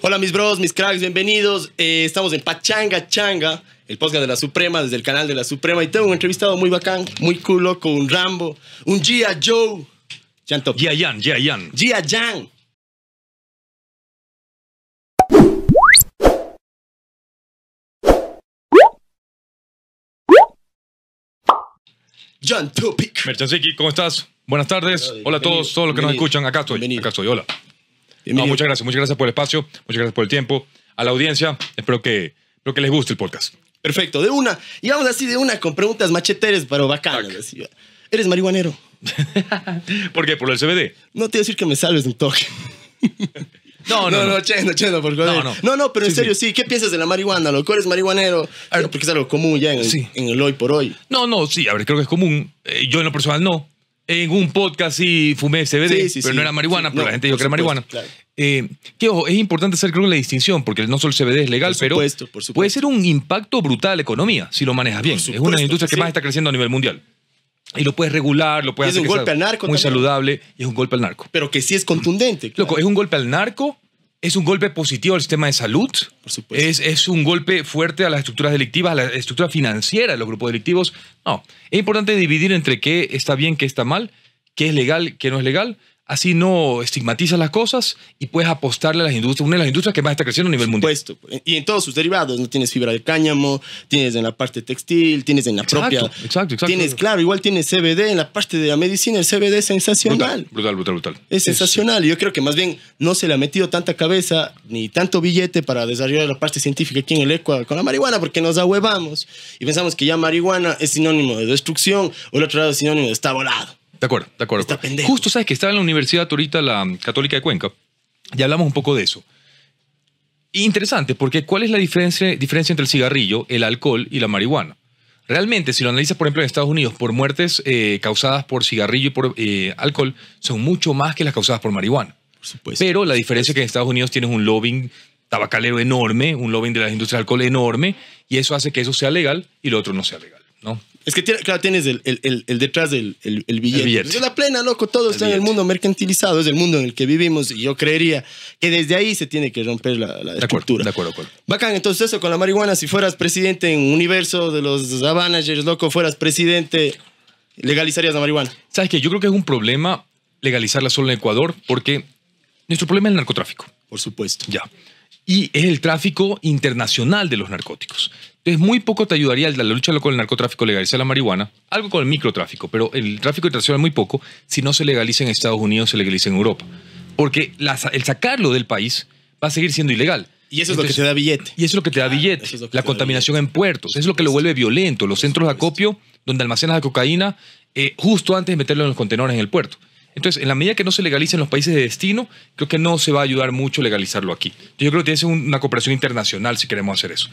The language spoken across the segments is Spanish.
Hola mis bros, mis cracks, bienvenidos. Eh, estamos en Pachanga Changa, el podcast de la Suprema, desde el canal de la Suprema. Y tengo un entrevistado muy bacán, muy culo, con un Rambo, un Gia Joe. Gia Yan, Gia Yan, Gia Jan. John Topic. ¿cómo estás? Buenas tardes. Hola a todos, todos los que nos escuchan. Acá estoy. Acá estoy. Hola. No, muchas gracias, muchas gracias por el espacio, muchas gracias por el tiempo. A la audiencia, espero que, que les guste el podcast. Perfecto, de una. Y vamos así de una con preguntas macheteres, pero bacanas. ¿Eres marihuanero? ¿Por qué? ¿Por el CBD? No te voy a decir que me salves de un toque. No, no, no, no, chendo, chendo, por favor. No, no, pero en serio, sí. ¿Qué piensas de la marihuana? ¿Loco eres marihuanero? A ver, porque es algo común ya en el, hoy por hoy. No, no, sí, a ver, creo que es común. Eh, yo en lo personal no en un podcast y fumé CBD, pero no era marihuana, pero la gente dijo que era marihuana. Eh, que ojo, es importante hacer creo la distinción, porque no solo el CBD es legal, pero puede ser un impacto brutal a la economía si lo manejas bien. es una de las industrias que más está creciendo a nivel mundial. Y lo puedes regular, lo puedes hacer muy saludable y es un golpe al narco. Pero que sí es contundente. Loco, es un golpe al narco es un golpe positivo al sistema de salud. Es, un golpe fuerte a las estructuras delictivas, a la estructura financiera de los grupos delictivos. No. Es importante dividir entre qué está bien, qué está mal, qué es legal, qué no es legal. Así no estigmatizas las cosas y puedes apostarle a las industrias, una de las industrias que más está creciendo a nivel mundial. Y en todos sus derivados, ¿no? Tienes fibra de cáñamo, tienes en la parte textil, tienes en la propia. Tienes, claro, igual tienes CBD en la parte de la medicina, el CBD es sensacional. Brutal, brutal, brutal. Es, sensacional. Y yo creo que más bien no se le ha metido tanta cabeza ni tanto billete para desarrollar la parte científica aquí en el Ecuador con la marihuana, porque nos ahuevamos y pensamos que ya marihuana es sinónimo de destrucción o el otro lado es sinónimo de está volado. De acuerdo, de acuerdo. Justo sabes que estaba en la universidad ahorita, la Católica de Cuenca, y hablamos un poco de eso. Interesante, porque ¿cuál es la diferencia, entre el cigarrillo, el alcohol y la marihuana? Realmente, si lo analizas, por ejemplo, en Estados Unidos, por muertes eh, causadas por cigarrillo y por eh, alcohol, son mucho más que las causadas por marihuana. Por Pero la diferencia es que en Estados Unidos tienes un lobbying tabacalero enorme, un lobbying de las industrias de alcohol enorme, y eso hace que eso sea legal y lo otro no sea legal, ¿no? Es que claro, tienes el, detrás del el, billete. Es la plena, loco, todo está en el mundo mercantilizado, es el mundo en el que vivimos y yo creería que desde ahí se tiene que romper la, la de estructura. de acuerdo, de acuerdo. Bacán, entonces eso con la marihuana, si fueras presidente en un universo de los Avanagers, loco, fueras presidente, legalizarías la marihuana. ¿Sabes qué? Yo creo que es un problema legalizarla solo en Ecuador porque nuestro problema es el narcotráfico. Por supuesto. Ya. Y es el tráfico internacional de los narcóticos es muy poco te ayudaría la lucha con el narcotráfico, legalizar la marihuana, algo con el microtráfico, pero el tráfico internacional muy poco, si no se legaliza en Estados Unidos, se legaliza en Europa. Porque el sacarlo del país va a seguir siendo ilegal. Y eso es lo que te da billete. Y eso es lo que te da billete. la contaminación en puertos. es lo que lo vuelve violento. Los centros de acopio, donde almacenas la cocaína, eh, justo antes de meterlo en los contenedores en el puerto. Entonces, en la medida que no se legalicen los países de destino, creo que no se va a ayudar mucho legalizarlo aquí. Yo creo que tiene que ser una cooperación internacional si queremos hacer eso.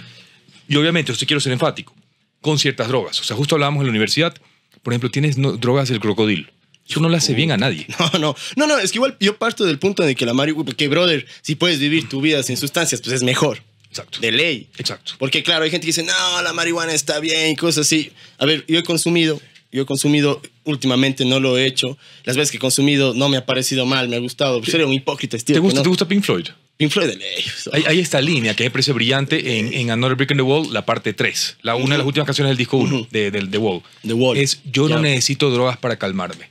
Y obviamente, yo quiero ser enfático, con ciertas drogas. O sea, justo hablábamos en la universidad, por ejemplo, tienes drogas del crocodilo. Eso no le hace bien a nadie. No, no, no, no, es que igual yo parto del punto de que la marihuana, que brother, si puedes vivir tu vida sin sustancias, pues es mejor. Exacto. De ley. Exacto. Porque claro, hay gente que dice, no, la marihuana está bien y cosas así. A ver, yo he consumido, yo he consumido últimamente, no lo he hecho. Las veces que he consumido no me ha parecido mal, me ha gustado. Pues ser un hipócrita, tío. ¿Te gusta, ¿Te gusta Pink Floyd? Pink Floyd Hay, esta línea que me parece brillante en, en, Another Brick in the Wall, la parte 3, la, una de las últimas canciones del disco 1, de, The Wall. Es Yo no necesito drogas para calmarme.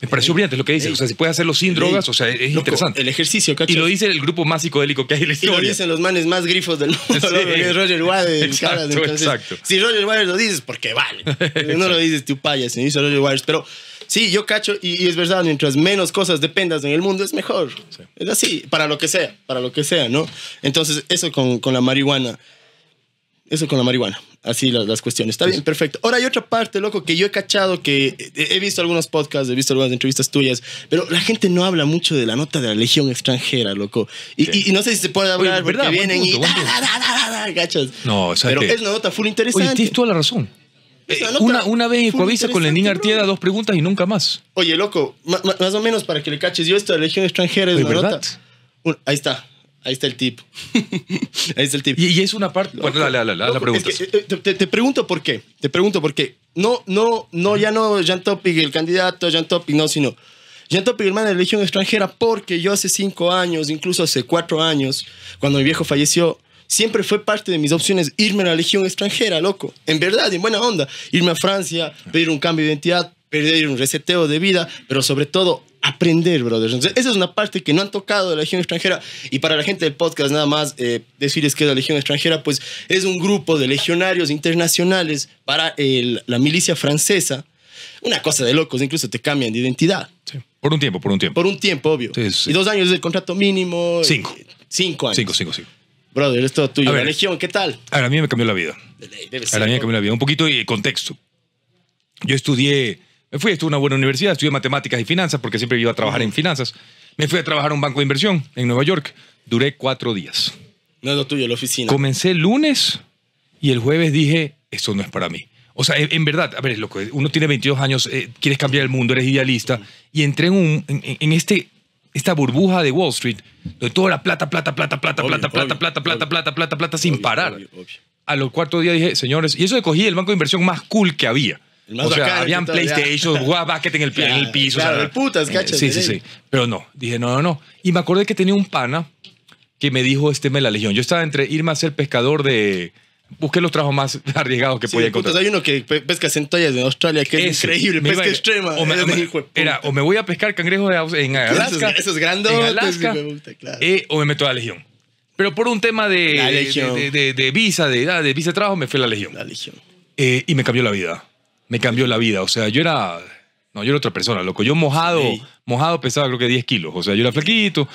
Me pareció brillante lo que dice. o sea, si puede hacerlo sin drogas, o sea, es interesante. El ejercicio, Y lo dice el grupo más psicodélico que hay en la historia. Y lo dicen los manes más grifos del mundo, Roger Waters. Exacto, Si Roger Waters lo dices, porque vale. no lo dices tú payas, se dice Roger Waters. Pero Sí, yo cacho, y, es verdad, mientras menos cosas dependas en el mundo es mejor. Es así, para lo que sea, para lo que sea, ¿no? Entonces, eso con, la marihuana. Eso con la marihuana. Así las, cuestiones. Está bien, perfecto. Ahora hay otra parte, loco, que yo he cachado, que he, visto algunos podcasts, he visto algunas entrevistas tuyas, pero la gente no habla mucho de la nota de la Legión extranjera, loco. Y, no sé si se puede hablar porque vienen y... No, Pero es una nota full interesante. Oye, tienes toda la razón. Eh, una, una, vez en Coavisa con Lenín Artieda, dos preguntas y nunca más. Oye, loco, más, o menos para que le caches, yo esto de Legión Extranjera es verdad? ahí está. Ahí está el tip. ahí está el tip. Y, es una parte. la, la, la, la pregunta. Eh, te, pregunto por qué. Te pregunto por qué. No, no, no, ya no Jean Topic, el candidato, Jean Topic, no, sino. Jean Topic, hermano de Legión Extranjera, porque yo hace cinco años, incluso hace cuatro años, cuando mi viejo falleció, siempre fue parte de mis opciones irme a la legión extranjera, loco. En verdad, en buena onda. Irme a Francia, pedir un cambio de identidad, pedir un reseteo de vida, pero sobre todo aprender, brother. esa es una parte que no han tocado de la Legión Extranjera. Y para la gente del podcast, nada más eh, decirles que la Legión Extranjera, pues es un grupo de legionarios internacionales para la milicia francesa. Una cosa de locos, incluso te cambian de identidad. Por un tiempo, por un tiempo. Por un tiempo, obvio. Y dos años es el contrato mínimo. Cinco. Eh, cinco años. Cinco, cinco, cinco brother, esto es tuyo. A la Legión, ¿qué tal? a mí me cambió la vida. Debe ser, a mí me cambió la vida. Un poquito de contexto. Yo estudié, me fui a una buena universidad, estudié matemáticas y finanzas porque siempre iba a trabajar en finanzas. Me fui a trabajar a un banco de inversión en Nueva York. Duré cuatro días. No es lo tuyo, la oficina. Comencé el lunes y el jueves dije, esto no es para mí. O sea, en verdad, a ver, que uno tiene 22 años, eh, quieres cambiar el mundo, eres idealista, y entré en, un, en, este esta burbuja de Wall Street, donde toda la plata, plata, plata, plata, plata, plata, plata, plata, plata, plata, plata, sin parar. A los cuartos días dije, señores, y eso de cogí el banco de inversión más cool que había. O sea, habían PlayStation, jugaba en el, piso. Claro, putas, Sí, sí, sí. Pero no, dije, no, no, no. Y me acordé que tenía un pana que me dijo este me la legión. Yo estaba entre irme a ser pescador de, busqué los trabajos más arriesgados que podía encontrar. hay uno que pesca centollas en Australia, que es increíble, pesca extrema. O me, o me voy a pescar cangrejos en Alaska. Eso es, grande. Eh, o me meto a la Legión. Pero por un tema de, de, de, de visa, de, visa de trabajo, me fui a la Legión. La Legión. Eh, y me cambió la vida. Me cambió la vida. O sea, yo era... No, yo era otra persona, loco. Yo mojado, mojado pesaba creo que 10 kilos. O sea, yo era flaquito.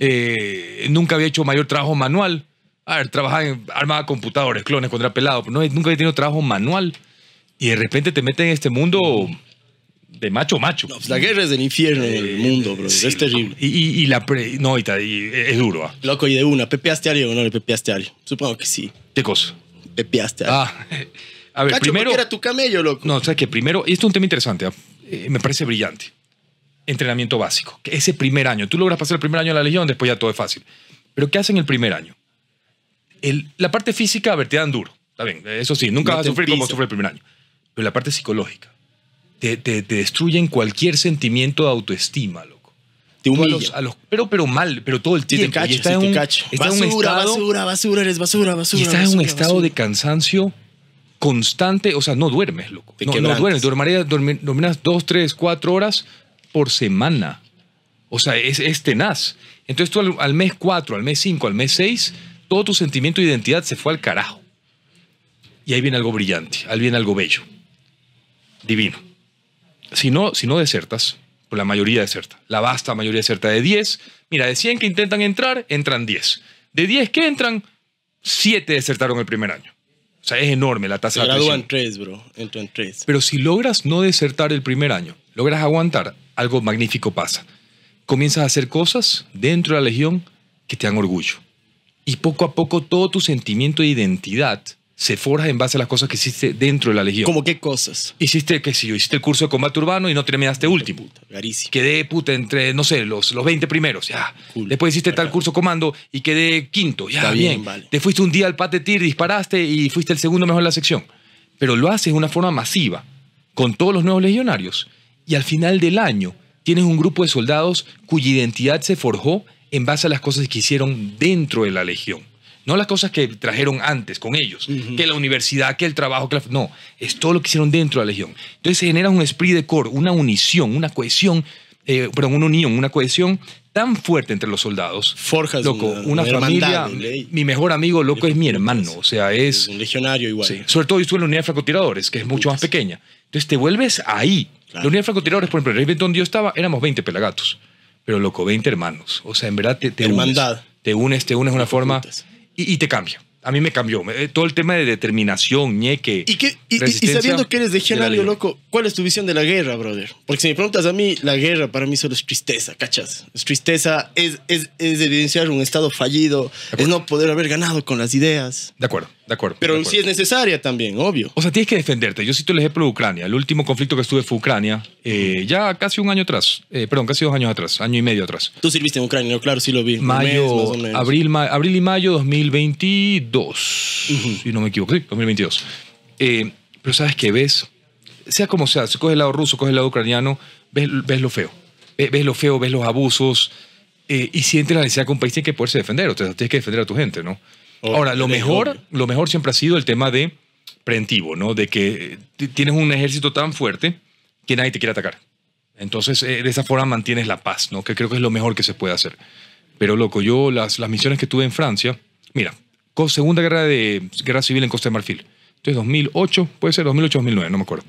Eh, nunca había hecho mayor trabajo manual. A ver, trabajaba en armaba computadores, clones, contra pelado. nunca he tenido trabajo manual. Y de repente te meten en este mundo de macho macho. Pues la guerra es del infierno del el eh, mundo, bro. es terrible. Y, la No, y, eh, es duro. Ah. Loco, y de una, ¿pepeaste a o no le pepeaste a Supongo que sí. ¿Qué cosa? Pepeaste a ah, a ver, primero... era tu camello, loco. No, o sea que primero... Y esto es un tema interesante, ah. eh, me parece brillante. Entrenamiento básico. ese primer año, tú logras pasar el primer año de la Legión, después ya todo es fácil. Pero ¿qué hacen el primer año? la parte física a dan duro. Está bien, eso sí, nunca va vas a sufrir como sufre el primer año. Pero la parte psicológica. Te, te, destruyen cualquier sentimiento de autoestima, loco. Te humillan. pero, pero mal, pero todo el tiempo. Sí te cacho, está en está basura, un estado, basura, basura, eres basura, basura. Y estás en un estado de cansancio constante. O sea, no duermes, loco. Te no, duermes. Dormirás, dos, tres, cuatro horas por semana. O sea, es, es tenaz. Entonces tú al mes cuatro, al mes cinco, al mes seis todo tu sentimiento de identidad se fue al carajo. Y ahí viene algo brillante, ahí viene algo bello, divino. Si no, si no desertas, pues la mayoría deserta, la vasta mayoría deserta de 10, mira, de 100 que intentan entrar, entran 10. De 10 que entran, 7 desertaron el primer año. O sea, es enorme la tasa de 3, bro. Entran 3. Pero si logras no desertar el primer año, logras aguantar, algo magnífico pasa. Comienzas a hacer cosas dentro de la legión que te dan orgullo y poco a poco todo tu sentimiento de identidad se forja en base a las cosas que hiciste dentro de la legión. ¿Cómo qué cosas? Hiciste, qué sé yo, hiciste el curso de combate urbano y no terminaste último. Quedé puta entre, no sé, los, los 20 primeros, ya. Después hiciste tal curso comando y quedé quinto, ya. bien, Te fuiste un día al patetir disparaste y fuiste el segundo mejor en la sección. Pero lo haces de una forma masiva, con todos los nuevos legionarios. Y al final del año tienes un grupo de soldados cuya identidad se forjó en base a las cosas que hicieron dentro de la legión. No las cosas que trajeron antes con ellos, que la universidad, que el trabajo, no, es todo lo que hicieron dentro de la legión. Entonces se genera un esprit de corps, una unición, una cohesión, eh, perdón, una unión, una cohesión tan fuerte entre los soldados. Forja loco, una, familia. Mi mejor amigo, loco, es mi hermano. O sea, es. un legionario igual. Sí. Sobre todo yo estuve en la unidad de francotiradores, que es mucho más pequeña. Entonces te vuelves ahí. La unidad de francotiradores, por ejemplo, en el donde yo estaba, éramos 20 pelagatos pero loco, 20 hermanos. O sea, en verdad te, te unes. Te unes, te unes de una forma y, te cambia. A mí me cambió. Todo el tema de determinación, ñeque. ¿Y, y, sabiendo que eres de Genario, loco, ¿cuál es tu visión de la guerra, brother? Porque si me preguntas a mí, la guerra para mí solo es tristeza, ¿cachas? Es tristeza, es, es, es evidenciar un estado fallido, es no poder haber ganado con las ideas. De acuerdo. De acuerdo. Pero si sí es necesaria también, obvio. O sea, tienes que defenderte. Yo cito el ejemplo de Ucrania. El último conflicto que estuve fue Ucrania, eh, ya casi un año atrás, eh, perdón, casi dos años atrás, año y medio atrás. Tú sirviste en Ucrania, claro, sí lo vi. Mayo, abril, abril y mayo 2022, si no me equivoco, sí, 2022. Eh, pero sabes que ves, sea como sea, si coges el lado ruso, coges el lado ucraniano, ves, ves lo feo. Ves, lo feo, ves los abusos, y sientes la necesidad que un país tiene que poderse defender, o sea, tienes que defender a tu gente, ¿no? Ahora, lo mejor, lo mejor siempre ha sido el tema de preventivo, ¿no? De que eh, tienes un ejército tan fuerte que nadie te quiere atacar. Entonces, eh, de esa forma mantienes la paz, ¿no? Que creo que es lo mejor que se puede hacer. Pero, loco, yo las, misiones que tuve en Francia, mira, Segunda Guerra, de, Guerra Civil en Costa de Marfil. Entonces, 2008, puede ser 2008-2009, no me acuerdo.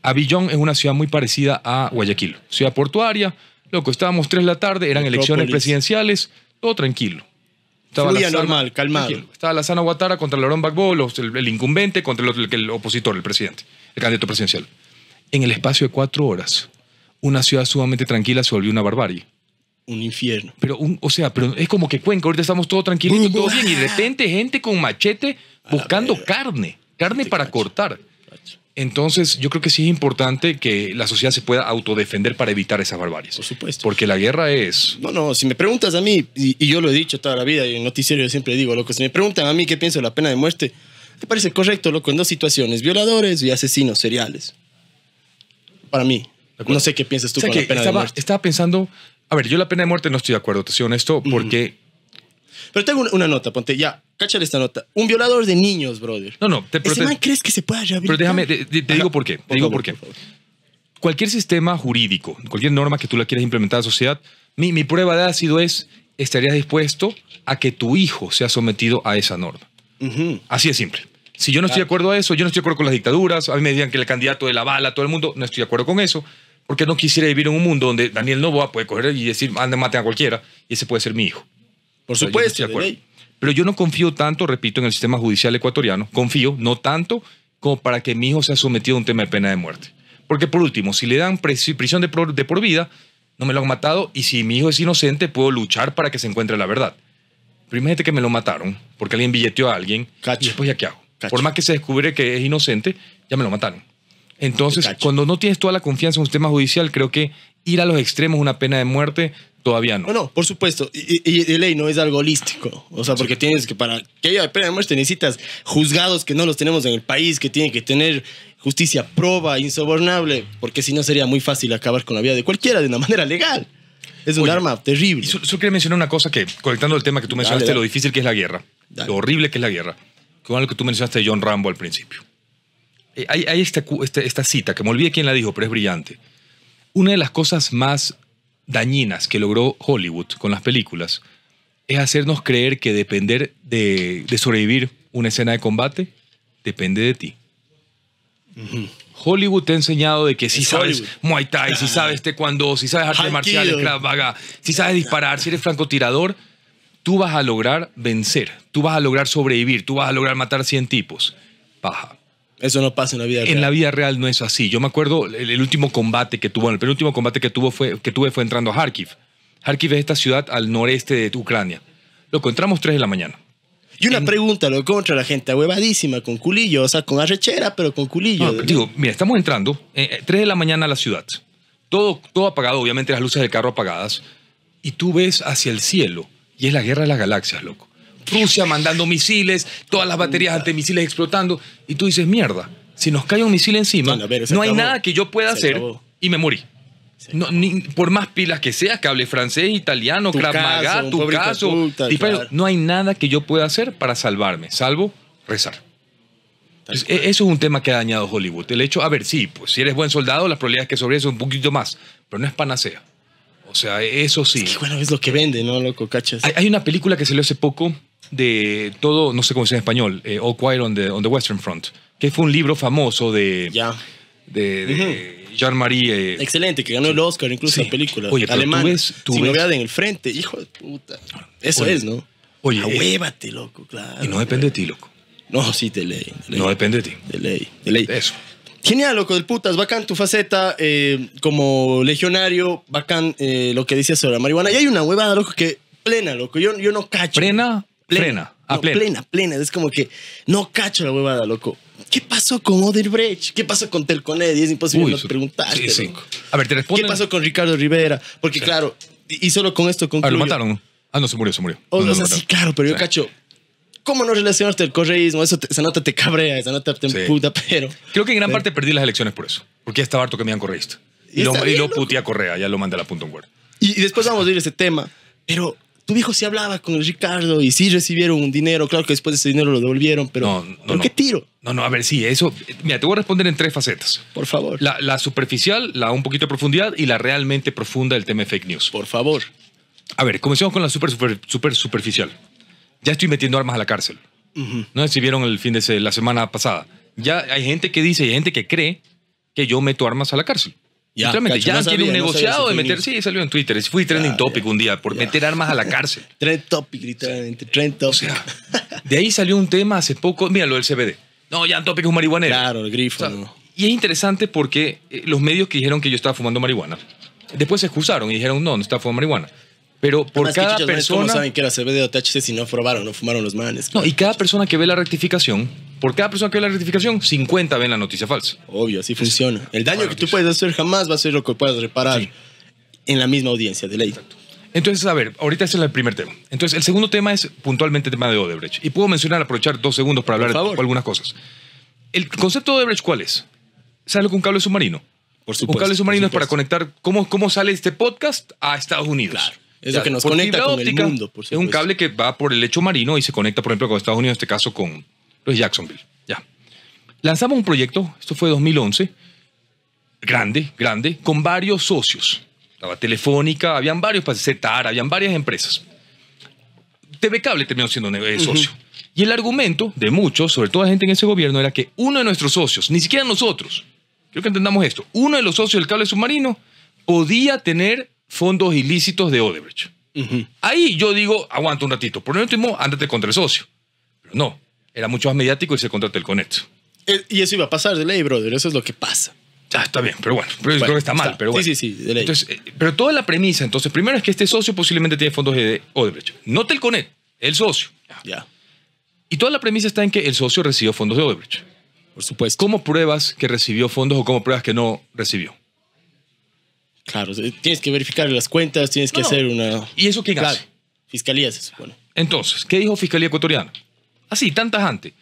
Avillón es una ciudad muy parecida a Guayaquil, ciudad portuaria. Loco, estábamos tres la tarde, eran elecciones presidenciales, todo tranquilo. Estaba normal, calmado. Estaba la sana Guatara contra Laurent Gbagbo, el, incumbente contra el, el, opositor, el presidente, el candidato presidencial. En el espacio de cuatro horas, una ciudad sumamente tranquila se volvió una barbarie. Un infierno. Pero, un, o sea, pero es como que Cuenca, ahorita estamos todos tranquilos, todo bien, y de repente gente con machete buscando carne, carne para cortar. Entonces, yo creo que sí es importante que la sociedad se pueda autodefender para evitar esas barbarie. Por supuesto. Porque la guerra es. No, no, si me preguntas a mí, y, yo lo he dicho toda la vida, y en noticiero yo siempre digo, loco, si me preguntan a mí qué pienso de la pena de muerte, me parece correcto, loco, en dos situaciones: violadores y asesinos seriales. Para mí. No sé qué piensas tú con la pena estaba, de muerte. Estaba pensando. A ver, yo la pena de muerte no estoy de acuerdo, te soy honesto, porque. Pero tengo una nota, ponte ya cáchale esta nota. Un violador de niños, brother. No, no. Te, ¿Ese crees que se pueda Pero déjame, te, digo por qué. Te digo por qué. cualquier sistema jurídico, cualquier norma que tú la quieras implementar a la sociedad, mi, prueba de ácido es, ¿estarías dispuesto a que tu hijo sea sometido a esa norma? Así es simple. Si yo no estoy de acuerdo a eso, yo no estoy de acuerdo con las dictaduras, a mí me digan que el candidato de la bala, todo el mundo, no estoy de acuerdo con eso, porque no quisiera vivir en un mundo donde Daniel Novoa puede coger y decir, anda, maten a cualquiera, y ese puede ser mi hijo. Por supuesto, de acuerdo. Pero yo no confío tanto, repito, en el sistema judicial ecuatoriano, confío, no tanto como para que mi hijo sea sometido a un tema de pena de muerte. Porque por último, si le dan prisión de por, vida, no me lo han matado y si mi hijo es inocente, puedo luchar para que se encuentre la verdad. Primero que me lo mataron porque alguien billeteó a alguien y después ya qué hago. Por más que se descubre que es inocente, ya me lo mataron. Entonces, cuando no tienes toda la confianza en un sistema judicial, creo que ir a los extremos, una pena de muerte, Todavía no. No, por supuesto. Y, ley no es algo holístico. O sea, porque tienes que, para que haya pena de muerte, necesitas juzgados que no los tenemos en el país, que tienen que tener justicia proba, insobornable, porque si no sería muy fácil acabar con la vida de cualquiera de una manera legal. Es un arma terrible. Yo, quería mencionar una cosa que, conectando el tema que tú mencionaste, lo difícil que es la guerra, lo horrible que es la guerra, con algo que tú mencionaste de John Rambo al principio. Eh, hay, esta, este, esta cita que me olvidé quién la dijo, pero es brillante. Una de las cosas más dañinas que logró Hollywood con las películas es hacernos creer que depender de, sobrevivir una escena de combate depende de ti. Hollywood te ha enseñado de que si sabes Muay Thai, si sabes Taekwondo, si sabes arte marcial, si sabes disparar, si eres francotirador, tú vas a lograr vencer, tú vas a lograr sobrevivir, tú vas a lograr matar 100 tipos. Paja. Eso no pasa en la vida real. En la vida real no es así. Yo me acuerdo el, último combate que tuvo, el penúltimo combate que, tuvo fue, que tuve fue entrando a Kharkiv. Kharkiv es esta ciudad al noreste de Ucrania. Lo encontramos 3 de la mañana. Y una pregunta, lo contra la gente huevadísima, con culillo, o sea, con arrechera, pero con culillo. digo, mira, estamos entrando, eh, eh, tres 3 de la mañana a la ciudad. Todo, todo apagado, obviamente las luces del carro apagadas. Y tú ves hacia el cielo, y es la guerra de las galaxias, loco. Rusia mandando misiles, todas las baterías antimisiles explotando. Y tú dices, mierda, si nos cae un misil encima, no, hay nada que yo pueda hacer y me morí. por más pilas que sea, que hable francés, italiano, tu caso, no hay nada que yo pueda hacer para salvarme, salvo rezar. Pues, e, eso es un tema que ha dañado Hollywood. El hecho, a ver, sí, pues si eres buen soldado, las probabilidades que sobrevives son un poquito más, pero no es panacea. O sea, e, eso sí. Es bueno, es lo que vende, ¿no, loco? ¿Cachas? Hay, hay una película que salió hace poco de todo, no sé cómo se dice en español, All eh, Quiet on the, Western Front, que fue un libro famoso de... De, Jean-Marie. Eh, Excelente, que ganó el Oscar, incluso en la película. Oye, Alemán, tú en el frente, hijo de puta. Eso es, ¿no? Oye. Eh, huevate, loco, claro. Y no depende de ti, loco. No, sí, de ley. No depende de ti. De ley, de ley. Eso. Genial, loco del putas, bacán tu faceta como legionario, bacán lo que dices sobre la marihuana. Y hay una huevada, loco, que plena, loco, yo, yo no cacho. ¿Plena? plena. plena a plena. Es como que no cacho la huevada, loco. ¿Qué pasó con Odebrecht? ¿Qué pasó con Telconedi? Es imposible no preguntar A ver, te responden? ¿Qué pasó con Ricardo Rivera? Porque claro, y solo con esto concluyo. Ah, lo mataron. Ah, no, se murió, se murió. Oh, o, no, sea, sí, claro, pero yo cacho, ¿cómo no relacionaste el correísmo? Eso te, esa nota te cabrea, esa nota te emputa, pero... Creo que en gran parte perdí las elecciones por eso. Porque ya estaba harto que me iban correísta. Y, lo, y lo Correa, ya lo mandé a la punta un Y, y después vamos a ir ese tema. Pero tu viejo sí hablaba con Ricardo y sí recibieron un dinero. Claro que después de ese dinero lo devolvieron, pero ¿por qué tiro? No, no, a ver, sí, eso. Mira, te voy a responder en tres facetas. Por favor. La, superficial, la un poquito de profundidad y la realmente profunda del tema de fake news. Por favor. A ver, comencemos con la super, super, superficial. Ya estoy metiendo armas a la cárcel. No si vieron el fin de la semana pasada. Ya hay gente que dice, hay gente que cree que yo meto armas a la cárcel. Ya, negociado de meter, sí, salió en Twitter, fui trending topic un día por meter armas a la cárcel. trend topic, literalmente, trend topic. de ahí salió un tema hace poco, mira lo del CBD. No, ya Topic es un marihuanero. Claro, el grifo. Y es interesante porque eh, los medios que dijeron que yo estaba fumando marihuana, después se excusaron y dijeron, no, no estaba fumando marihuana. Pero por cada persona. saben que era CBD o THC si no probaron, no fumaron los manes? No, y cada persona que ve la rectificación, por cada persona que ve la rectificación, 50 ven la noticia falsa. Obvio, así funciona. El daño que tú puedes hacer jamás va a ser lo que puedas reparar en la misma audiencia de ley. Entonces, a ver, ahorita ese es el primer tema. Entonces, el segundo tema es puntualmente el tema de Odebrecht. Y puedo mencionar, aprovechar dos segundos para hablar de algunas cosas. ¿El concepto de Odebrecht cuál es? Sale con un cable submarino? Por supuesto. Un cable submarino es para conectar cómo, cómo sale este podcast a Estados Unidos. Claro. Es lo que nos conecta con el mundo. es un cable que va por el lecho marino y se conecta, por ejemplo, con Estados Unidos, en este caso con los Jacksonville. Ya. Lanzamos un proyecto, esto fue 2011, grande, grande, con varios socios. Estaba Telefónica, habían varios, ZAR, habían varias empresas. TV Cable terminó siendo un socio. Y el argumento de muchos, sobre todo la gente en ese gobierno, era que uno de nuestros socios, ni siquiera nosotros, creo que entendamos esto, uno de los socios del cable submarino podía tener fondos ilícitos de Odebrecht. Ahí yo digo, aguanta un ratito. Por el último, ándate contra el socio. Pero no, era mucho más mediático y se contrató el Conet. Eh, y eso iba a pasar de ley, brother. Eso es lo que pasa. Ya está bien, pero bueno, creo que está, mal, pero bueno. Sí, sí, sí, de ley. Eh, pero toda la premisa, entonces, primero es que este socio posiblemente tiene fondos de Odebrecht. No Telconet, el socio. Ya. Y toda la premisa está en que el socio recibió fondos de Odebrecht. Por supuesto. ¿Cómo pruebas que recibió fondos o cómo pruebas que no recibió? Claro, tienes que verificar las cuentas, tienes que hacer una... ¿Y eso qué claro. Fiscalía se supone. Entonces, ¿qué dijo Fiscalía Ecuatoriana? Así, tanta gente.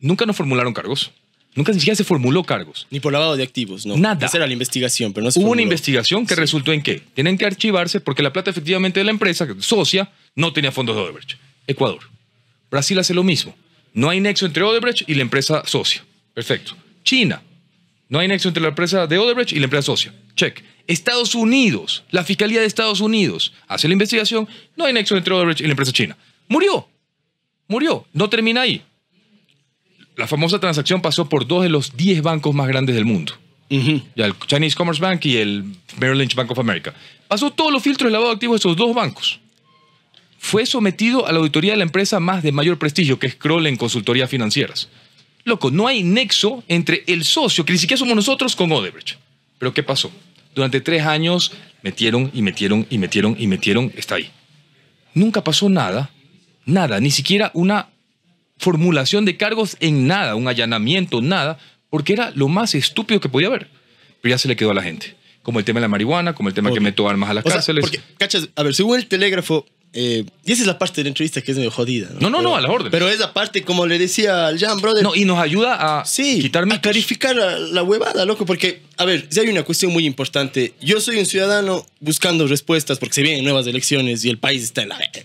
Nunca nos formularon cargos. Nunca ni siquiera se formuló cargos. Ni por lavado de activos, no. Nada. era la investigación, pero no se Hubo una investigación que resultó en que tienen que archivarse porque la plata efectivamente de la empresa, socia, no tenía fondos de Odebrecht. Ecuador. Brasil hace lo mismo. No hay nexo entre Odebrecht y la empresa socia. Perfecto. China. No hay nexo entre la empresa de Odebrecht y la empresa socia. Check. Estados Unidos, la Fiscalía de Estados Unidos, hace la investigación, no hay nexo entre Odebrecht y la empresa china. Murió, murió, no termina ahí. La famosa transacción pasó por dos de los diez bancos más grandes del mundo. ya, el Chinese Commerce Bank y el Merrill Lynch Bank of America. Pasó todos los filtros de lavado activo activos de esos dos bancos. Fue sometido a la auditoría de la empresa más de mayor prestigio, que es Kroll en consultorías financieras. Loco, no hay nexo entre el socio, que ni siquiera somos nosotros, con Odebrecht. Pero ¿qué pasó? Durante tres años metieron y metieron y metieron y metieron, está ahí. Nunca pasó nada, nada, ni siquiera una formulación de cargos en nada, un allanamiento, nada, porque era lo más estúpido que podía haber. Pero ya se le quedó a la gente. Como el tema de la marihuana, como el tema que meto armas a las cárceles. porque, cachas, a ver, según el telégrafo, eh, y esa es la parte de la entrevista que es medio jodida. No, no, no, a la orden. Pero es la parte, como le decía al Jan, brother. No, y nos ayuda a sí, quitar a clarificar la, huevada, loco, porque, a ver, si hay una cuestión muy importante. Yo soy un ciudadano buscando respuestas porque se vienen nuevas elecciones y el país está en la verga.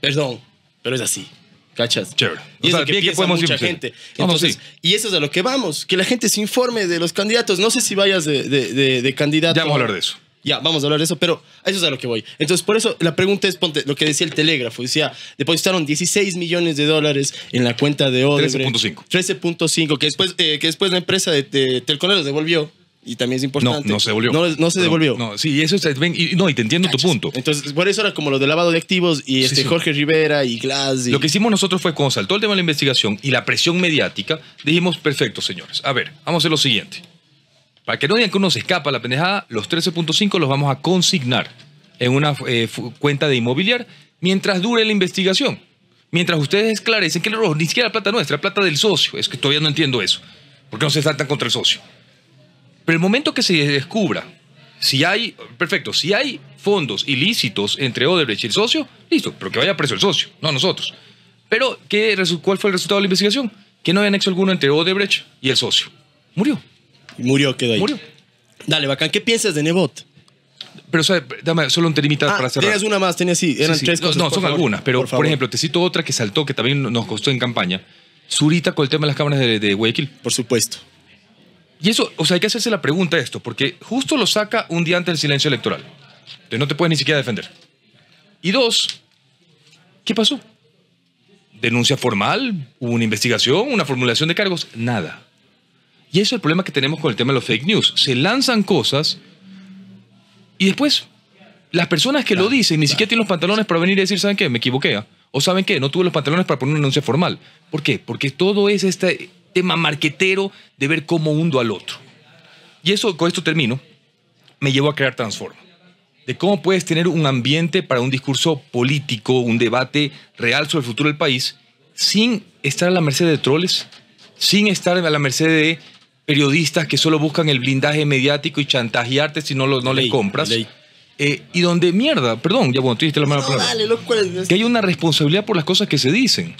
Perdón, pero es así. ¿Cachas? Chévere. Y o que mucha gente. Entonces, y eso es a lo que vamos, que la gente se informe de los candidatos. No sé si vayas de, de candidato. Ya vamos a hablar de eso. Ya, vamos a hablar de eso, pero eso es a lo que voy. Entonces, por eso la pregunta es, ponte, lo que decía el telégrafo, decía, depositaron 16 millones de dólares en la cuenta de Odebrecht. 13.5. 13.5, que después, eh, que después la empresa de, de los devolvió. Y también es importante. No, se devolvió. No, se devolvió. sí, eso y, no, y te entiendo tu punto. Entonces, por eso era como lo del lavado de activos y este Jorge Rivera y Glass. Lo que hicimos nosotros fue cuando saltó el tema de la investigación y la presión mediática, dijimos, perfecto, señores. A ver, vamos a hacer lo siguiente. Para que no digan que uno se escapa la pendejada, los 13.5 los vamos a consignar en una eh, cuenta de inmobiliar mientras dure la investigación. Mientras ustedes esclarecen que el es ni siquiera la plata nuestra, la plata del socio. Es que todavía no entiendo eso. Porque no se saltan contra el socio. Pero el momento que se descubra si hay, perfecto, si hay fondos ilícitos entre Odebrecht y el socio, listo, pero que vaya preso el socio, no nosotros. Pero, ¿qué, ¿cuál fue el resultado de la investigación? Que no había nexo alguno entre Odebrecht y el socio. Murió. Murió, quedó ahí. Murió. Dale, bacán. ¿Qué piensas de Nebot? Pero, o dame solo un termita ah, para cerrar. Tenías una más, tenías sí, eran tres cosas. No, son algunas, pero por, ejemplo, te cito otra que saltó, que también nos costó en campaña. Zurita con el tema de las cámaras de, de Guayaquil. Por supuesto. Y eso, o sea, hay que hacerse la pregunta esto, porque justo lo saca un día antes del silencio electoral. Entonces no te puedes ni siquiera defender. Y dos, ¿qué pasó? ¿Denuncia formal? una investigación? ¿Una formulación de cargos? Nada. Y eso es el problema que tenemos con el tema de los fake news. Se lanzan cosas y después las personas que lo dicen ni siquiera tienen los pantalones para venir y decir, ¿saben qué? Me equivoqué. ¿ah? O ¿saben qué? No tuve los pantalones para poner una anuncio formal. ¿Por qué? Porque todo es este tema marquetero de ver cómo hundo al otro. Y eso, con esto termino, me llevó a crear Transforma. De cómo puedes tener un ambiente para un discurso político, un debate real sobre el futuro del país, sin estar a la merced de troles, sin estar a la merced de periodistas que solo buscan el blindaje mediático y chantajearte si no, lo, no les compras. Eh, y donde mierda, perdón, ya bueno, tú dijiste la mala palabra. Pues, que hay una responsabilidad por las cosas que se dicen.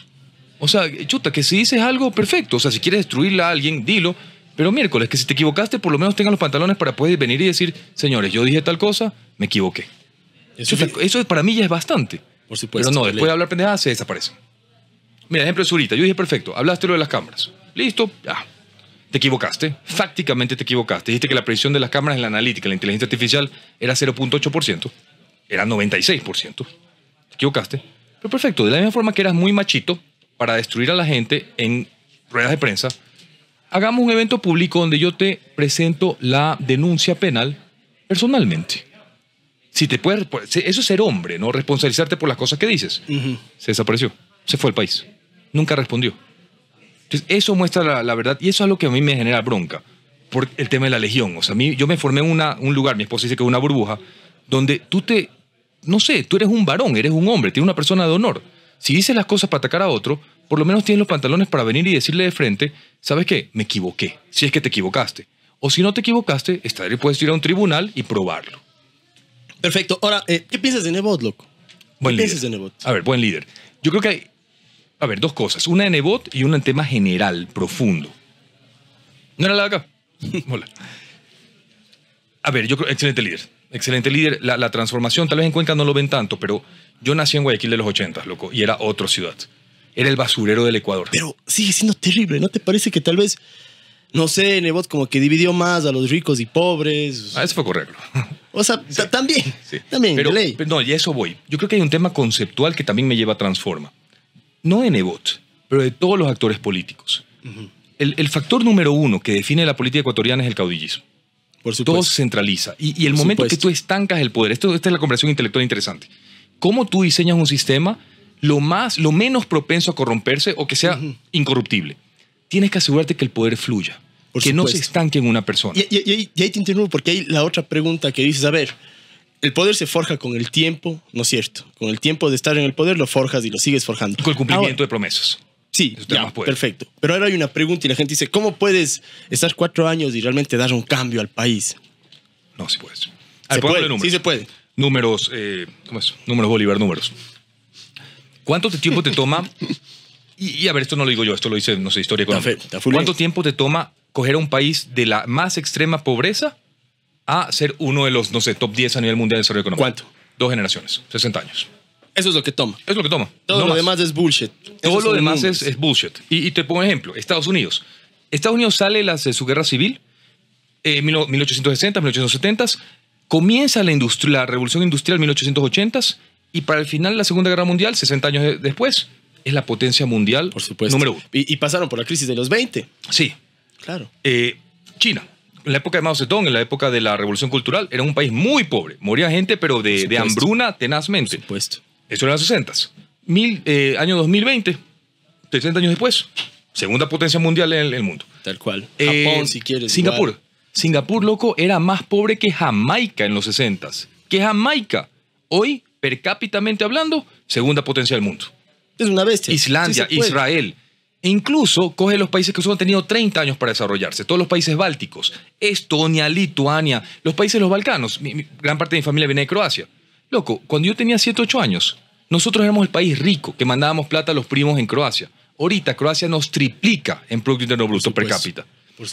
O sea, chuta, que si dices algo, perfecto. O sea, si quieres destruirla a alguien, dilo. Pero miércoles, que si te equivocaste, por lo menos tengan los pantalones para poder venir y decir, señores, yo dije tal cosa, me equivoqué. Eso, para mí ya es bastante. Por supuesto. Pero no, después de hablar pendejadas se desaparece. Mira, ejemplo de Zurita. Yo dije, perfecto, hablaste lo de las cámaras. Listo, ya te equivocaste, fácticamente te equivocaste. Dijiste que la precisión de las cámaras en la analítica, en la inteligencia artificial, era 0.8%, era 96%. Te equivocaste. Pero perfecto, de la misma forma que eras muy machito para destruir a la gente en ruedas de prensa, hagamos un evento público donde yo te presento la denuncia penal personalmente. Si te puedes, pues, eso es ser hombre, ¿no? Responsabilizarte por las cosas que dices. Se desapareció, se fue al país, nunca respondió. Entonces, eso muestra la, verdad y eso es lo que a mí me genera bronca por el tema de la legión. O sea, a mí, yo me formé en un lugar, mi esposa dice que es una burbuja, donde tú te, no sé, tú eres un varón, eres un hombre, tienes una persona de honor. Si dices las cosas para atacar a otro, por lo menos tienes los pantalones para venir y decirle de frente, ¿sabes qué? Me equivoqué, si es que te equivocaste. O si no te equivocaste, puedes ir a un tribunal y probarlo. Perfecto. Ahora, eh, ¿qué piensas de Nebot, loco? ¿Qué piensas de Nebot? A ver, buen líder. Yo creo que hay a ver, dos cosas. Una en Nebot y una en tema general, profundo. No era la de acá. Hola. A ver, yo creo, excelente líder. Excelente líder. La, transformación, tal vez en Cuenca no lo ven tanto, pero yo nací en Guayaquil de los 80, loco, y era otra ciudad. Era el basurero del Ecuador. Pero sigue siendo terrible, ¿no te parece que tal vez, no sé, Nebot como que dividió más a los ricos y pobres? Ah, eso fue correcto. O sea, también, también, pero, ley. no, y a eso voy. Yo creo que hay un tema conceptual que también me lleva a Transforma no de Nebot, pero de todos los actores políticos. el, factor número uno que define la política ecuatoriana es el caudillismo. Por supuesto. Todo se centraliza. Y, el momento que tú estancas el poder, esto, esta es la conversación intelectual interesante. ¿Cómo tú diseñas un sistema lo, más, lo menos propenso a corromperse o que sea incorruptible? Tienes que asegurarte que el poder fluya, que no se estanque en una persona. Y, y ahí te interrumpo porque hay la otra pregunta que dices, a ver, el poder se forja con el tiempo, ¿no es cierto? Con el tiempo de estar en el poder lo forjas y lo sigues forjando. Con el cumplimiento de promesas. Sí, perfecto. Pero ahora hay una pregunta y la gente dice, ¿cómo puedes estar cuatro años y realmente dar un cambio al país? No, sí puedes. ¿Se puede, números. Sí se puede. Números, eh, ¿cómo es? Números Bolívar, números. ¿Cuánto tiempo te toma? Y, y, a ver, esto no lo digo yo, esto lo dice, no sé, historia económica. ¿Cuánto tiempo te toma coger a un país de la más extrema pobreza a ser uno de los, no sé, top 10 a nivel mundial de desarrollo económico. ¿Cuánto? Dos generaciones, 60 años. Eso es lo que toma. Es lo que toma. Todo lo demás es bullshit. Todo lo demás es, bullshit. Y, te pongo un ejemplo. Estados Unidos. Estados Unidos sale las, de su guerra civil, eh, 1860, 1870. Comienza la, industria, la revolución industrial, 1880. Y para el final, la Segunda Guerra Mundial, 60 años después, es la potencia mundial por supuesto. número uno. Y, pasaron por la crisis de los 20. Sí. Claro. Eh, China en la época de Mao Zedong, en la época de la Revolución Cultural, era un país muy pobre. Moría gente, pero de, hambruna tenazmente. Por Eso era en los 60. Mil, eh, año 2020, 60 años después, segunda potencia mundial en el, mundo. Tal cual. Eh, Japón, si quieres. Singapur. Singapur, loco, era más pobre que Jamaica en los 60. Que Jamaica. Hoy, per cápitamente hablando, segunda potencia del mundo. Es una bestia. Islandia, Israel. E incluso coge los países que solo han tenido 30 años para desarrollarse, todos los países bálticos, Estonia, Lituania, los países de los Balcanos, gran parte de mi familia viene de Croacia. Loco, cuando yo tenía 7, 8 años, nosotros éramos el país rico que mandábamos plata a los primos en Croacia. Ahorita Croacia nos triplica en Producto Interno Bruto per cápita.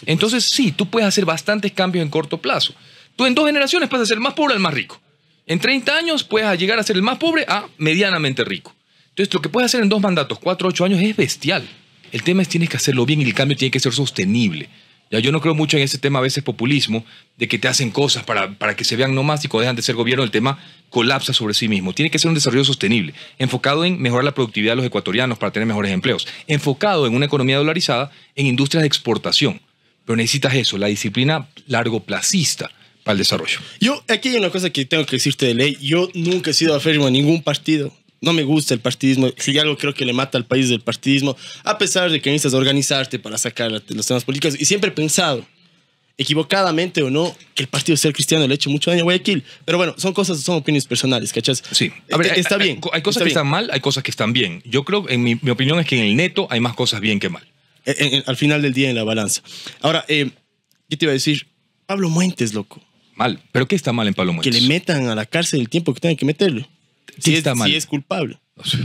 Entonces sí, tú puedes hacer bastantes cambios en corto plazo. Tú en dos generaciones pasas a ser el más pobre al más rico. En 30 años puedes llegar a ser el más pobre a medianamente rico. Entonces lo que puedes hacer en dos mandatos, 4, 8 años, es bestial. El tema es tienes que hacerlo bien y el cambio tiene que ser sostenible. Ya, yo no creo mucho en ese tema, a veces populismo, de que te hacen cosas para, para que se vean nomás y cuando dejan de ser gobierno el tema colapsa sobre sí mismo. Tiene que ser un desarrollo sostenible, enfocado en mejorar la productividad de los ecuatorianos para tener mejores empleos, enfocado en una economía dolarizada, en industrias de exportación. Pero necesitas eso, la disciplina largo largoplacista para el desarrollo. Yo, aquí hay una cosa que tengo que decirte de ley, yo nunca he sido aférrimo a ningún partido no me gusta el partidismo, si algo creo que le mata al país el partidismo, a pesar de que necesitas organizarte para sacar los temas políticos. Y siempre he pensado, equivocadamente o no, que el Partido Ser Cristiano le ha hecho mucho daño a Guayaquil. Pero bueno, son cosas, son opiniones personales, ¿cachas? Sí. Este, está bien. Hay, cosas que están mal, hay cosas que están bien. Yo creo, en mi, opinión es que en el neto hay más cosas bien que mal. al final del día en la balanza. Ahora, eh, ¿qué te iba a decir? Pablo Muentes, loco. Mal. ¿Pero qué está mal en Pablo Muentes? Que le metan a la cárcel el tiempo que tengan que meterle si es, culpable.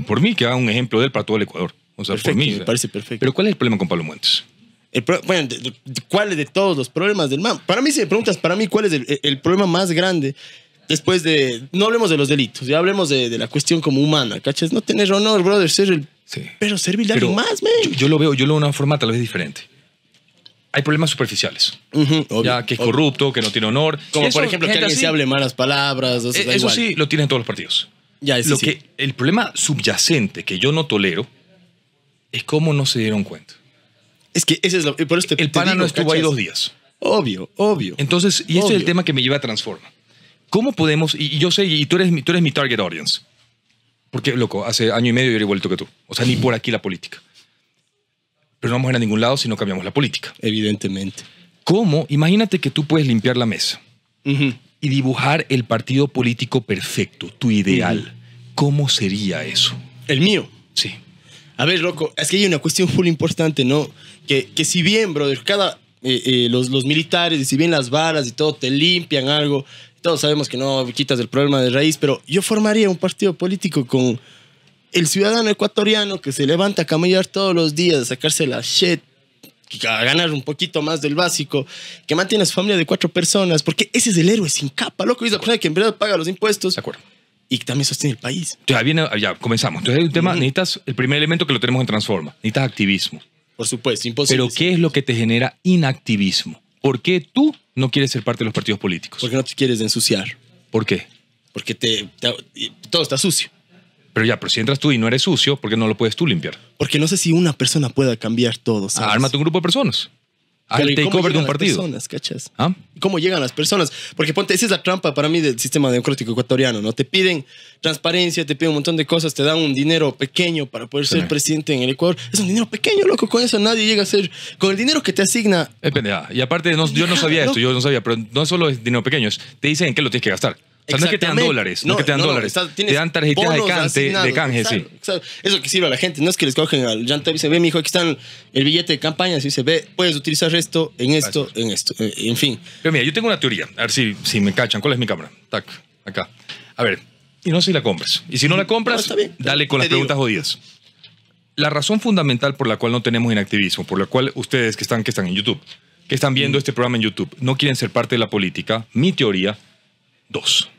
Por mí, que haga un ejemplo de él para todo el Ecuador. O sea, por mí. Me parece perfecto. Pero ¿cuál es el problema con Pablo Montes? bueno, ¿cuál es de todos los problemas del man? Para mí, si me preguntas, para mí, ¿cuál es el, problema más grande? Después de. No hablemos de los delitos, ya hablemos de, la cuestión como humana, ¿cachas? No tener honor, brother, ser Sí. Pero servir a más, man. Yo, lo veo, yo lo veo de una forma tal vez diferente. Hay problemas superficiales. ya que es corrupto, que no tiene honor. Como por ejemplo que alguien se hable malas palabras. E, eso, sí, lo tienen todos los partidos. Lo que, el problema subyacente que yo no tolero es cómo no se dieron cuenta. Es que ese es lo, por El pan pana no estuvo ahí dos días. Obvio, obvio. Entonces, y ese es el tema que me lleva a Transforma. ¿Cómo podemos, y, yo sé, y tú eres, mi, tú eres mi target audience, porque, loco, hace año y medio yo he vuelto que tú. O sea, ni por aquí la política. Pero no vamos a ir a ningún lado si no cambiamos la política. Evidentemente. ¿Cómo? Imagínate que tú puedes limpiar la mesa. Uh y dibujar el partido político perfecto, tu ideal. ¿Cómo sería eso? El mío. Sí. A ver, loco, es que hay una cuestión full importante, ¿no? Que, si bien, brother, cada, eh, eh, los, militares, y si bien las balas y todo te limpian algo, todos sabemos que no quitas el problema de raíz, pero yo formaría un partido político con el ciudadano ecuatoriano que se levanta a camellar todos los días, a sacarse la cheta, a ganar un poquito más del básico, que mantiene a su familia de cuatro personas, porque ese es el héroe sin capa, loco, es la persona que en verdad paga los impuestos. De acuerdo. Y que también sostiene el país. Entonces, viene, ya comenzamos. Entonces, un tema, necesitas el primer elemento que lo tenemos en Transforma. Necesitas activismo. Por supuesto, imposible. Pero, ¿qué es lo que te genera inactivismo? ¿Por qué tú no quieres ser parte de los partidos políticos? Porque no te quieres ensuciar. ¿Por qué? Porque te todo está sucio. Pero ya, pero si entras tú y no eres sucio, ¿por qué no lo puedes tú limpiar? Porque no sé si una persona pueda cambiar todo. ¿sabes? Ah, ármate un grupo de personas. takeover un partido. ¿Ah? ¿Cómo llegan las personas? Porque ponte, esa es la trampa para mí del sistema democrático ecuatoriano, ¿no? Te piden transparencia, te piden un montón de cosas, te dan un dinero pequeño para poder ser presidente en el Ecuador. Es un dinero pequeño, loco, con eso nadie llega a ser. Con el dinero que te asigna. Es pendeja. Y aparte, yo no sabía esto, yo no sabía, pero no solo es dinero pequeño, te dicen que lo tienes que gastar. O no es que te dan dólares, no, que te dan dólares. te dan tarjetas de, canje, sí. Eso que sirve a la gente, no es que les cogen al llantero y se ve, mi hijo, aquí están el billete de campaña, así se ve, puedes utilizar esto, en esto, en esto, eh, en fin. Pero mira, yo tengo una teoría, a ver si, si me cachan, ¿cuál es mi cámara? Tac, acá. A ver, y no sé si la compras. Y si no la compras, dale con las preguntas jodidas. La razón fundamental por la cual no tenemos inactivismo, por la cual ustedes que están, que están en YouTube, que están viendo mm. este programa en YouTube, no quieren ser parte de la política, mi teoría Dos.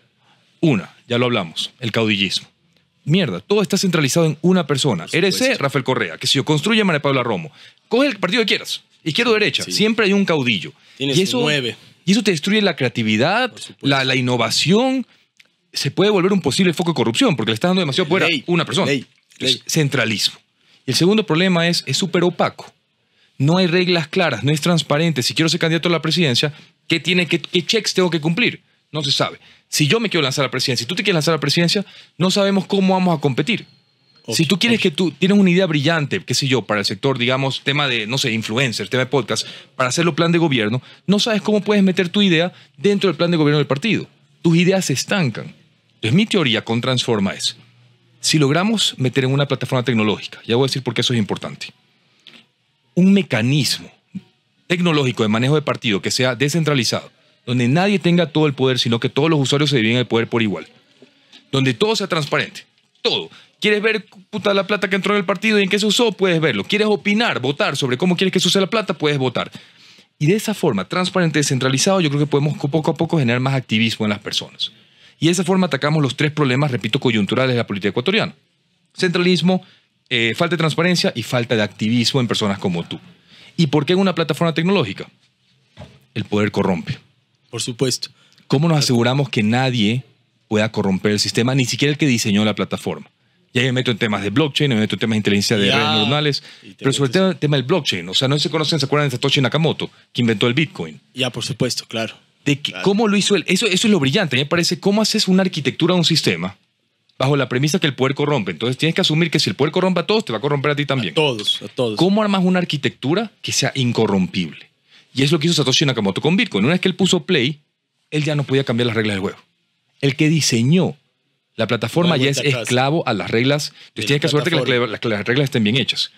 Una, ya lo hablamos, el caudillismo. Mierda, todo está centralizado en una persona. ese Rafael Correa, que si yo construye María Paula Romo. Coge el partido que quieras, izquierda o derecha, siempre hay un caudillo. y eso, nueve. Y eso te destruye la creatividad, la, la, innovación. Se puede volver un posible foco de corrupción porque le estás dando demasiado poder a una persona. Centralismo. el segundo problema es, es súper opaco. No hay reglas claras, no es transparente. Si quiero ser candidato a la presidencia, ¿qué, tiene, qué checks tengo que cumplir? No se sabe. Si yo me quiero lanzar a la presidencia, si tú te quieres lanzar a la presidencia, no sabemos cómo vamos a competir. si tú quieres que tú tienes una idea brillante, qué sé yo, para el sector, digamos, tema de, no sé, influencer, tema de podcast, para hacerlo plan de gobierno, no sabes cómo puedes meter tu idea dentro del plan de gobierno del partido. Tus ideas se estancan. Entonces, mi teoría con Transforma es, si logramos meter en una plataforma tecnológica, ya voy a decir por qué eso es importante, un mecanismo tecnológico de manejo de partido que sea descentralizado, donde nadie tenga todo el poder, sino que todos los usuarios se dividen el poder por igual, donde todo sea transparente, todo. ¿Quieres ver la plata que entró en el partido y en qué se usó? Puedes verlo. ¿Quieres opinar, votar sobre cómo quieres que se use la plata? Puedes votar. Y de esa forma, transparente, descentralizado, yo creo que podemos poco a poco generar más activismo en las personas. Y de esa forma atacamos los tres problemas, repito, coyunturales de la política ecuatoriana. Centralismo, eh, falta de transparencia y falta de activismo en personas como tú. ¿Y por qué en una plataforma tecnológica? El poder corrompe. Por supuesto. ¿Cómo nos aseguramos que nadie pueda corromper el sistema, ni siquiera el que diseñó la plataforma? Ya me meto en temas de blockchain, me meto en temas de inteligencia de redes neuronales, pero sobre el tema, del blockchain, o sea, no se conocen, se acuerdan de Satoshi Nakamoto, que inventó el Bitcoin. Ya, por supuesto, claro. De que, cómo lo hizo él. Eso, eso es lo brillante, me parece, cómo haces una arquitectura de un sistema bajo la premisa que el poder corrompe. Entonces tienes que asumir que si el poder corrompe a todos, te va a corromper a ti también. todos, a todos. ¿Cómo armas una arquitectura que sea incorrompible? Y es lo que hizo Satoshi Nakamoto con Bitcoin. Una vez que él puso play, él ya no podía cambiar las reglas del juego. El que diseñó la plataforma ya es esclavo a las reglas. Entonces tienes que asegurarte que las, reglas estén bien hechas.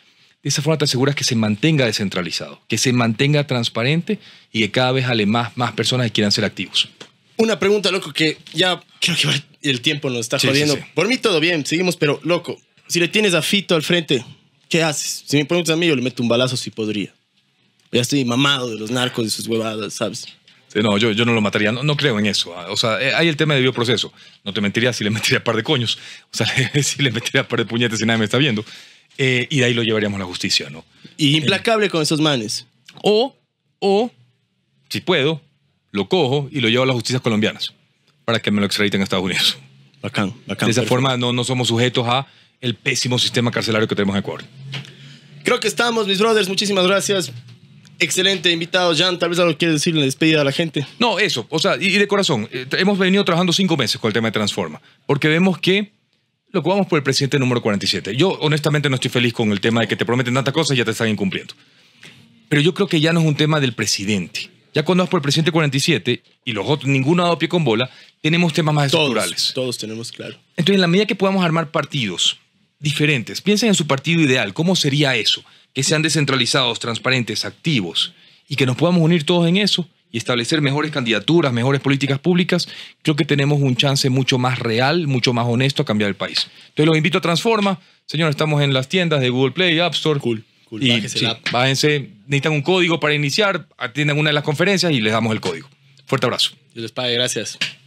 De esa forma te aseguras que se mantenga descentralizado, que se mantenga transparente y que cada vez ale más, más personas que quieran ser activos. Una pregunta, loco, que ya creo que el tiempo nos está jodiendo. Por mí todo bien, seguimos, pero loco, si le tienes a Fito al frente, ¿qué haces? Si me preguntas a mí, yo le meto un balazo si podría ya estoy mamado de los narcos y sus huevadas, ¿sabes? No, yo, yo no lo mataría, no, creo en eso. Ah, o sea, hay eh, el tema de bioproceso. No te mentiría si le metería un par de coños, o sea, si le metería un par de puñetes y nadie me está viendo. Eh, y de ahí lo llevaríamos a la justicia, ¿no? Y eh, implacable con esos manes. O, o, si puedo, lo cojo y lo llevo a las justicias colombianas para que me lo extraditen a Estados Unidos. Bacán, bacán. De esa forma no, no somos sujetos a el pésimo sistema carcelario que tenemos en Ecuador. Creo que estamos, mis brothers. Muchísimas gracias. Excelente, invitado Jan, tal vez algo quieres decir en la despedida a la gente. No, eso, o sea, y de corazón, eh, hemos venido trabajando cinco meses con el tema de Transforma, porque vemos que lo que vamos por el presidente número 47. Yo honestamente no estoy feliz con el tema de que te prometen tantas cosas y ya te están incumpliendo. Pero yo creo que ya no es un tema del presidente. Ya cuando vas por el presidente 47 y los otros, ninguno ha dado pie con bola, tenemos temas más estructurales. Todos tenemos claro. Entonces, en la medida que podamos armar partidos diferentes, piensen en su partido ideal, ¿cómo sería eso? que sean descentralizados, transparentes, activos y que nos podamos unir todos en eso y establecer mejores candidaturas, mejores políticas públicas, creo que tenemos un chance mucho más real, mucho más honesto a cambiar el país. Entonces los invito a Transforma. Señores, estamos en las tiendas de Google Play, App Store. Cool. cool. Y, bájense, necesitan un código para iniciar, atiendan una de las conferencias y les damos el código. Fuerte abrazo. Dios les pague, gracias.